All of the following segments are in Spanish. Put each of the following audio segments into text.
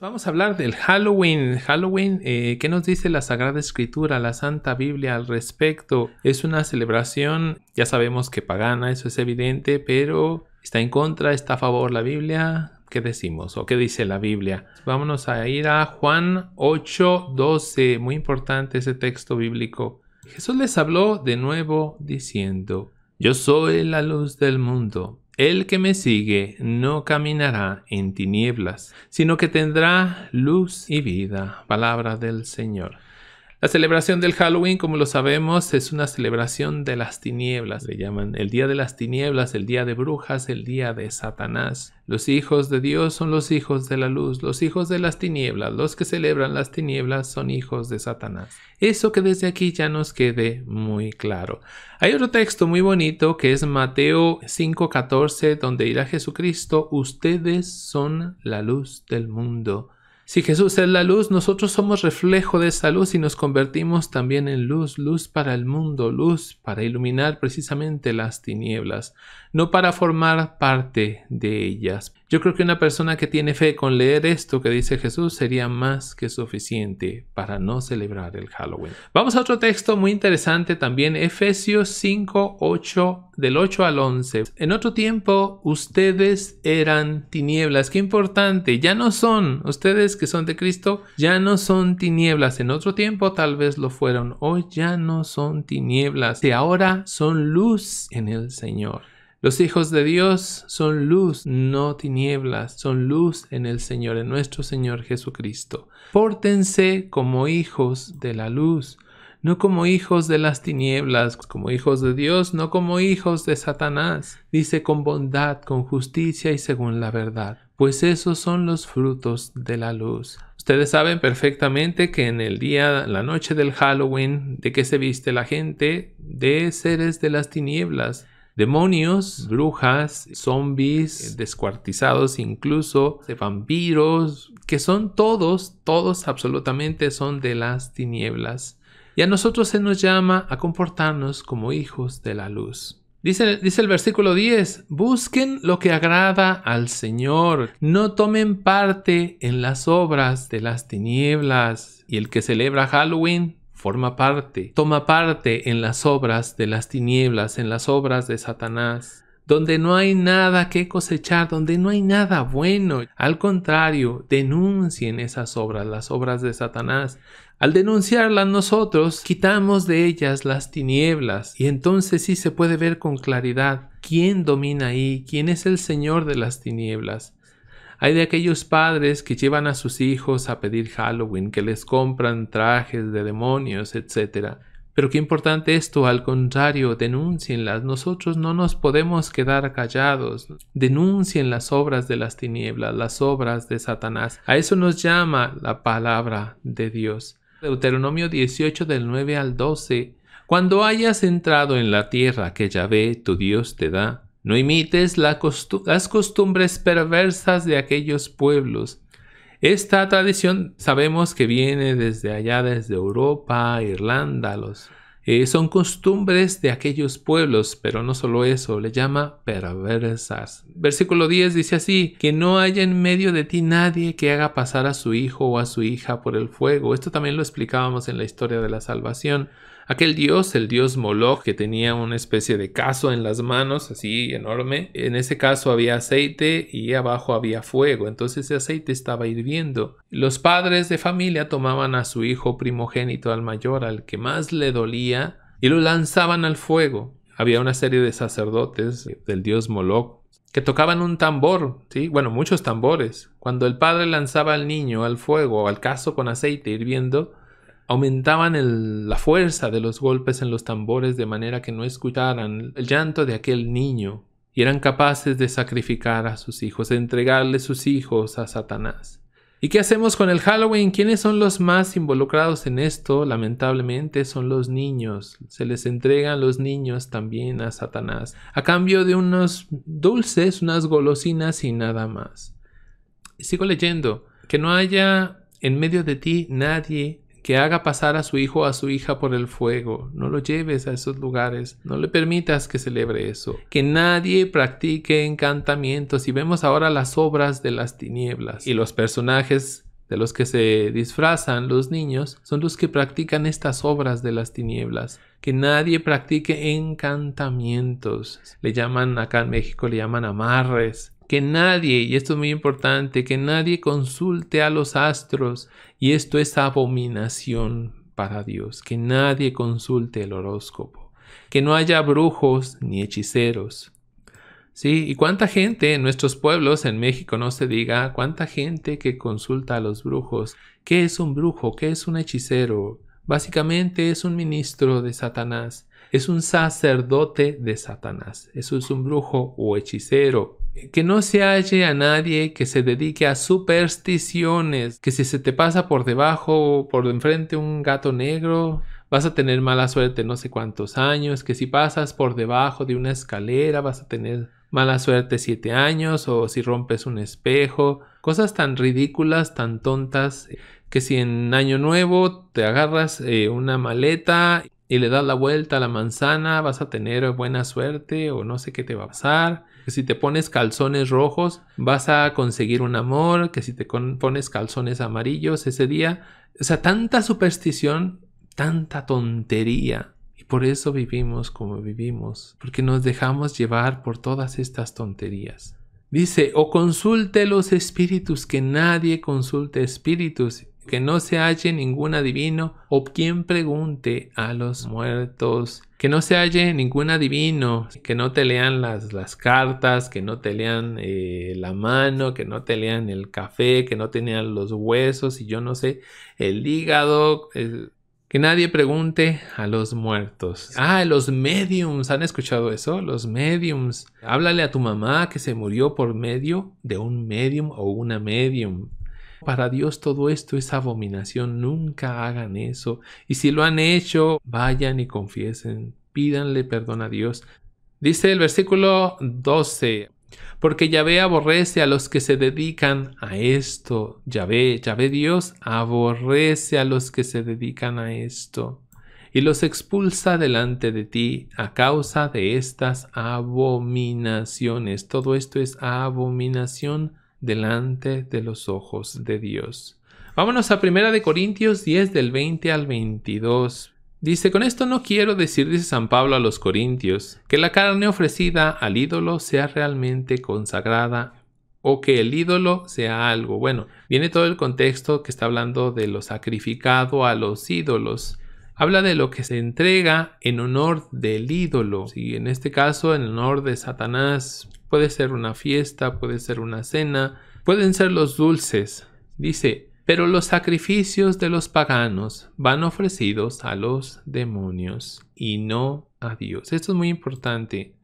Vamos a hablar del Halloween. Halloween, eh, ¿qué nos dice la Sagrada Escritura, la Santa Biblia al respecto? Es una celebración, ya sabemos que pagana, eso es evidente, pero ¿está en contra, está a favor la Biblia? ¿Qué decimos o qué dice la Biblia? Vámonos a ir a Juan 8, 12, muy importante ese texto bíblico. Jesús les habló de nuevo diciendo, yo soy la luz del mundo. El que me sigue no caminará en tinieblas, sino que tendrá luz y vida. Palabra del Señor. La celebración del Halloween, como lo sabemos, es una celebración de las tinieblas. Le llaman el día de las tinieblas, el día de brujas, el día de Satanás. Los hijos de Dios son los hijos de la luz, los hijos de las tinieblas. Los que celebran las tinieblas son hijos de Satanás. Eso que desde aquí ya nos quede muy claro. Hay otro texto muy bonito que es Mateo 5:14, donde dirá Jesucristo, ustedes son la luz del mundo. Si Jesús es la luz, nosotros somos reflejo de esa luz y nos convertimos también en luz, luz para el mundo, luz para iluminar precisamente las tinieblas, no para formar parte de ellas. Yo creo que una persona que tiene fe con leer esto que dice Jesús sería más que suficiente para no celebrar el Halloween. Vamos a otro texto muy interesante también, Efesios 5, 8, del 8 al 11. En otro tiempo ustedes eran tinieblas, qué importante, ya no son, ustedes que son de Cristo, ya no son tinieblas, en otro tiempo tal vez lo fueron, hoy ya no son tinieblas, y ahora son luz en el Señor. Los hijos de Dios son luz, no tinieblas, son luz en el Señor, en nuestro Señor Jesucristo. Pórtense como hijos de la luz, no como hijos de las tinieblas, como hijos de Dios, no como hijos de Satanás. Dice con bondad, con justicia y según la verdad, pues esos son los frutos de la luz. Ustedes saben perfectamente que en el día, la noche del Halloween, de que se viste la gente, de seres de las tinieblas demonios, brujas, zombies, descuartizados incluso, vampiros, que son todos, todos absolutamente son de las tinieblas. Y a nosotros se nos llama a comportarnos como hijos de la luz. Dice, dice, el versículo 10, busquen lo que agrada al Señor, no tomen parte en las obras de las tinieblas. Y el que celebra Halloween forma parte, toma parte en las obras de las tinieblas, en las obras de Satanás, donde no hay nada que cosechar, donde no hay nada bueno. Al contrario, denuncien esas obras, las obras de Satanás. Al denunciarlas nosotros, quitamos de ellas las tinieblas y entonces sí se puede ver con claridad quién domina ahí, quién es el Señor de las tinieblas. Hay de aquellos padres que llevan a sus hijos a pedir Halloween, que les compran trajes de demonios, etc. Pero qué importante esto, al contrario, las Nosotros no nos podemos quedar callados. Denuncien las obras de las tinieblas, las obras de Satanás. A eso nos llama la palabra de Dios. Deuteronomio 18 del 9 al 12. Cuando hayas entrado en la tierra que Yahvé, tu Dios, te da, no imites las costumbres perversas de aquellos pueblos. Esta tradición sabemos que viene desde allá, desde Europa, Irlanda, los, eh, son costumbres de aquellos pueblos, pero no solo eso, le llama perversas. Versículo 10 dice así, que no haya en medio de ti nadie que haga pasar a su hijo o a su hija por el fuego. Esto también lo explicábamos en la historia de la salvación. Aquel dios, el dios Moloch, que tenía una especie de caso en las manos, así enorme, en ese caso había aceite y abajo había fuego, entonces ese aceite estaba hirviendo. Los padres de familia tomaban a su hijo primogénito, al mayor, al que más le dolía, y lo lanzaban al fuego. Había una serie de sacerdotes del dios Moloch que tocaban un tambor, ¿sí? bueno, muchos tambores. Cuando el padre lanzaba al niño al fuego o al caso con aceite hirviendo, aumentaban la fuerza de los golpes en los tambores de manera que no escucharan el llanto de aquel niño y eran capaces de sacrificar a sus hijos, de entregarle sus hijos a Satanás. ¿Y qué hacemos con el Halloween? ¿Quiénes son los más involucrados en esto? Lamentablemente son los niños. Se les entregan los niños también a Satanás, a cambio de unos dulces, unas golosinas y nada más. Sigo leyendo, que no haya en medio de ti nadie que haga pasar a su hijo o a su hija por el fuego. No lo lleves a esos lugares. No le permitas que celebre eso. Que nadie practique encantamientos. Y vemos ahora las obras de las tinieblas. Y los personajes de los que se disfrazan los niños son los que practican estas obras de las tinieblas. Que nadie practique encantamientos. Le llaman acá en México, le llaman amarres que nadie, y esto es muy importante, que nadie consulte a los astros, y esto es abominación para Dios, que nadie consulte el horóscopo, que no haya brujos ni hechiceros. Sí, y cuánta gente en nuestros pueblos, en México no se diga, cuánta gente que consulta a los brujos, ¿qué es un brujo? ¿Qué es un hechicero? Básicamente es un ministro de Satanás, es un sacerdote de Satanás, eso es un brujo o hechicero, que no se halle a nadie que se dedique a supersticiones, que si se te pasa por debajo o por enfrente un gato negro, vas a tener mala suerte no sé cuántos años, que si pasas por debajo de una escalera vas a tener mala suerte siete años o si rompes un espejo, cosas tan ridículas, tan tontas, que si en año nuevo te agarras eh, una maleta y le das la vuelta a la manzana, vas a tener buena suerte o no sé qué te va a pasar que si te pones calzones rojos vas a conseguir un amor, que si te pones calzones amarillos ese día. O sea, tanta superstición, tanta tontería. Y por eso vivimos como vivimos, porque nos dejamos llevar por todas estas tonterías. Dice, o consulte los espíritus, que nadie consulte espíritus que no se halle ningún adivino o quien pregunte a los muertos. Que no se halle ningún adivino, que no te lean las, cartas, que no te lean eh, la mano, que no te lean el café, que no te lean los huesos y yo no sé, el hígado, que nadie pregunte a los muertos. Ah, los mediums. ¿Han escuchado eso? Los mediums. Háblale a tu mamá que se murió por medio de un medium o una medium. Para Dios todo esto es abominación, nunca hagan eso. Y si lo han hecho, vayan y confiesen, pídanle perdón a Dios. Dice el versículo 12, porque Yahvé aborrece a los que se dedican a esto. Yahvé, Yahvé Dios, aborrece a los que se dedican a esto y los expulsa delante de ti a causa de estas abominaciones. Todo esto es abominación delante de los ojos de Dios. Vámonos a 1 Corintios 10 del 20 al 22. Dice, con esto no quiero decir, dice San Pablo a los Corintios, que la carne ofrecida al ídolo sea realmente consagrada o que el ídolo sea algo. Bueno, viene todo el contexto que está hablando de lo sacrificado a los ídolos. Habla de lo que se entrega en honor del ídolo. Y en este caso, en honor de Satanás, puede ser una fiesta, puede ser una cena, pueden ser los dulces. Dice, pero los sacrificios de los paganos van ofrecidos a los demonios y no a Dios. Esto es muy importante.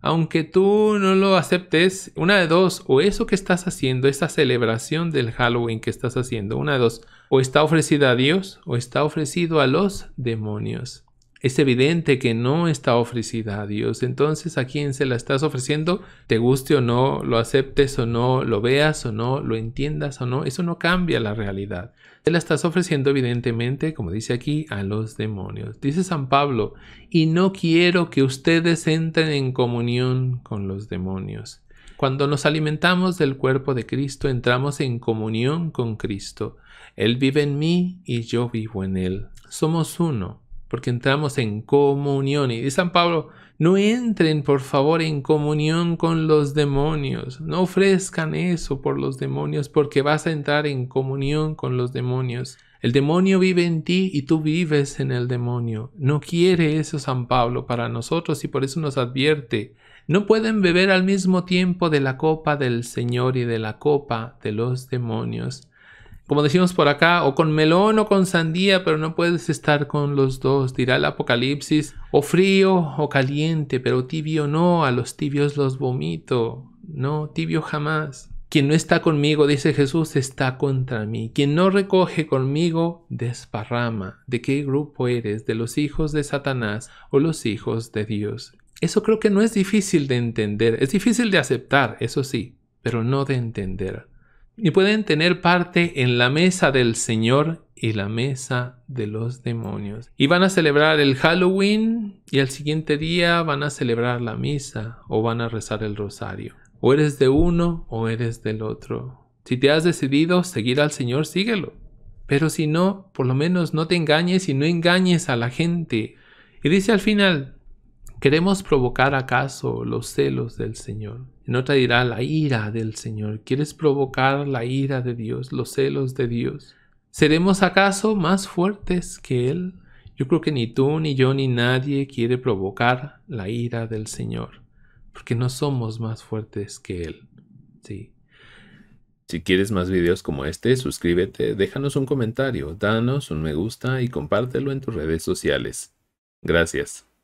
Aunque tú no lo aceptes, una de dos, o eso que estás haciendo, esa celebración del Halloween que estás haciendo, una de dos, o está ofrecida a Dios o está ofrecido a los demonios. Es evidente que no está ofrecida a Dios. Entonces, a quién se la estás ofreciendo, te guste o no, lo aceptes o no, lo veas o no, lo entiendas o no, eso no cambia la realidad. Te la estás ofreciendo evidentemente, como dice aquí, a los demonios. Dice San Pablo, y no quiero que ustedes entren en comunión con los demonios. Cuando nos alimentamos del cuerpo de Cristo, entramos en comunión con Cristo. Él vive en mí y yo vivo en Él. Somos uno, porque entramos en comunión. Y San Pablo, no entren por favor en comunión con los demonios. No ofrezcan eso por los demonios, porque vas a entrar en comunión con los demonios. El demonio vive en ti y tú vives en el demonio. No quiere eso San Pablo para nosotros y por eso nos advierte no pueden beber al mismo tiempo de la copa del Señor y de la copa de los demonios. Como decimos por acá, o con melón o con sandía, pero no puedes estar con los dos, dirá el Apocalipsis, o frío o caliente, pero tibio no, a los tibios los vomito, no, tibio jamás. Quien no está conmigo, dice Jesús, está contra mí. Quien no recoge conmigo, desparrama. ¿De qué grupo eres? ¿De los hijos de Satanás o los hijos de Dios? Eso creo que no es difícil de entender. Es difícil de aceptar, eso sí, pero no de entender. Y pueden tener parte en la mesa del Señor y la mesa de los demonios. Y van a celebrar el Halloween y al siguiente día van a celebrar la misa o van a rezar el rosario. O eres de uno o eres del otro. Si te has decidido seguir al Señor, síguelo. Pero si no, por lo menos no te engañes y no engañes a la gente. Y dice al final, ¿Queremos provocar acaso los celos del Señor? No otra dirá la ira del Señor. ¿Quieres provocar la ira de Dios, los celos de Dios? ¿Seremos acaso más fuertes que Él? Yo creo que ni tú, ni yo, ni nadie quiere provocar la ira del Señor, porque no somos más fuertes que Él. Sí. Si quieres más videos como este, suscríbete, déjanos un comentario, danos un me gusta y compártelo en tus redes sociales. Gracias.